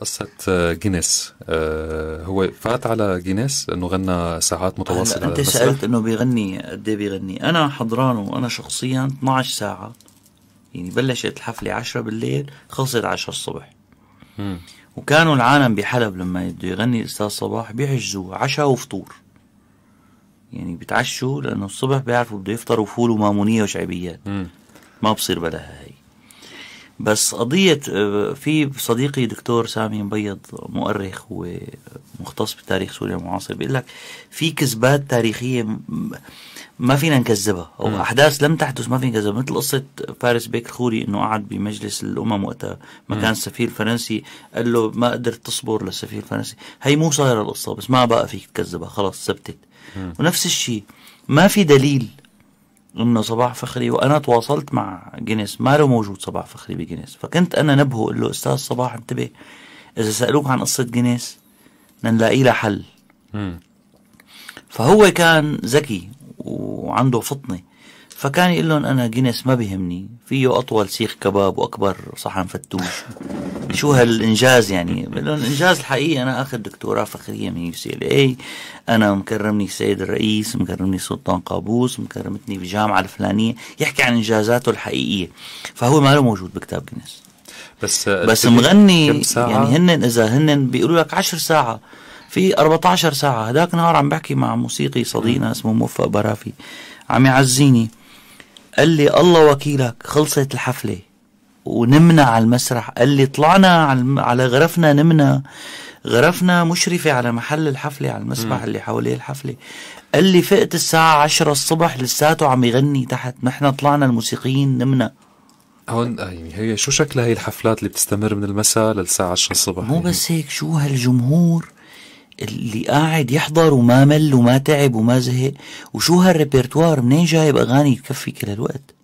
قصة جينيس آه، هو فات على جينيس انه غنى ساعات متواصلة انت سألت انه بيغني قد ايه بيغني انا حضرانه انا شخصيا 12 ساعة يعني بلشت الحفلة 10 بالليل خلصت 10 الصبح م. وكانوا العالم بحلب لما بده يغني الاستاذ صباح بيحجزوا عشاء وفطور يعني بيتعشوا لانه الصبح بيعرفوا بده يفطروا فول ومامونيه وشعبيات ما بصير بلاها هي بس قضية آه، في صديقي دكتور سامي مبيض مؤرخ هو مختص بتاريخ سوريا المعاصر بيقول لك في كذبات تاريخية ما فينا نكذبها أو م. أحداث لم تحدث ما فينا نكذبها مثل قصة فارس بيك الخوري إنه قعد بمجلس الأمم وقتها ما كان السفير الفرنسي قال له ما قدرت تصبر للسفير الفرنسي هي مو صايرة القصة بس ما بقى فيك تكذبها خلاص ثبتت ونفس الشيء ما في دليل انه صباح فخري وانا تواصلت مع جينيس ما له موجود صباح فخري بجينيس فكنت انا نبهه اقول له استاذ صباح انتبه اذا سالوك عن قصه جينيس نلاقي لها حل مم. فهو كان ذكي وعنده فطنه فكان يقول لهم انا جينيس ما بيهمني فيه اطول سيخ كباب واكبر صحن فتوش شو هالانجاز يعني الانجاز الحقيقي انا اخذ دكتوراه فخريه من يو سي ال اي انا مكرمني السيد الرئيس مكرمني سلطان قابوس مكرمتني بالجامعه الفلانيه يحكي عن انجازاته الحقيقيه فهو ما له موجود بكتاب جنس بس بس مغني يعني هن اذا هن بيقولوا لك 10 ساعه في 14 ساعه هداك نهار عم بحكي مع موسيقي صديقنا اسمه موفق برافي عم يعزيني قال لي الله وكيلك خلصت الحفله ونمنا على المسرح قال لي طلعنا على غرفنا نمنا غرفنا مشرفة على محل الحفلة على المسبح اللي حواليه الحفلة قال لي فقت الساعة عشرة الصبح لساته عم يغني تحت نحن طلعنا الموسيقيين نمنا هون آه، يعني هي شو شكلها هي الحفلات اللي بتستمر من المساء للساعة 10 الصبح مو يعني بس هيك شو هالجمهور اللي قاعد يحضر وما مل وما تعب وما زهق وشو هالريبرتوار منين جايب اغاني تكفي كل الوقت